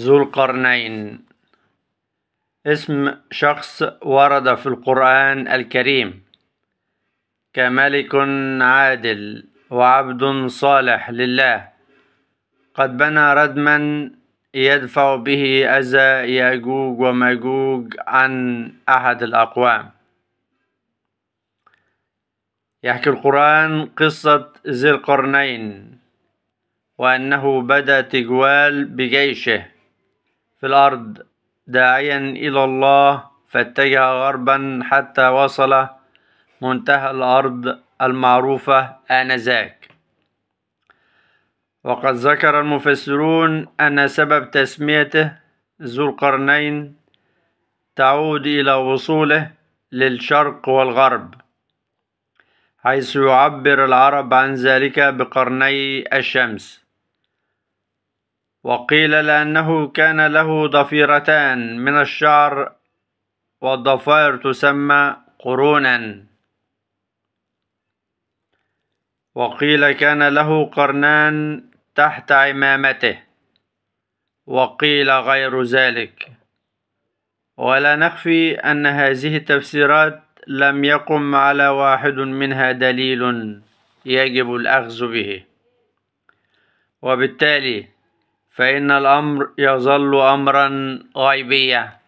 ذو القرنين اسم شخص ورد في القرآن الكريم كملك عادل وعبد صالح لله قد بنى ردما يدفع به أذى يأجوج وماجوج عن أحد الأقوام يحكي القرآن قصة ذي القرنين وأنه بدا تجوال بجيشه في الأرض داعيا إلى الله فاتجه غربا حتى وصل منتهى الأرض المعروفة آنذاك وقد ذكر المفسرون أن سبب تسميته ذو القرنين تعود إلى وصوله للشرق والغرب حيث يعبر العرب عن ذلك بقرني الشمس وقيل لأنه كان له ضفيرتان من الشعر والضفائر تسمى قرونا وقيل كان له قرنان تحت عمامته وقيل غير ذلك ولا نخفي أن هذه التفسيرات لم يقم على واحد منها دليل يجب الأخذ به وبالتالي فإن الأمر يظل أمرا غيبيا